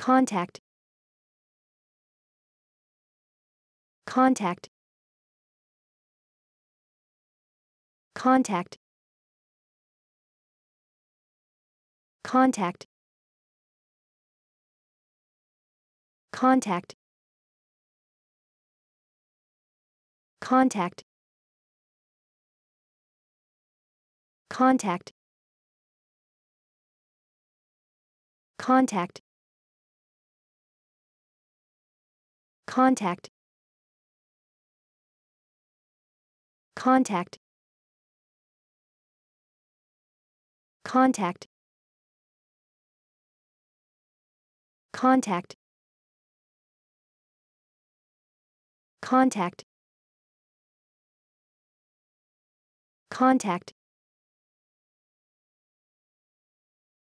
contact contact contact contact contact contact contact contact contact contact contact contact contact contact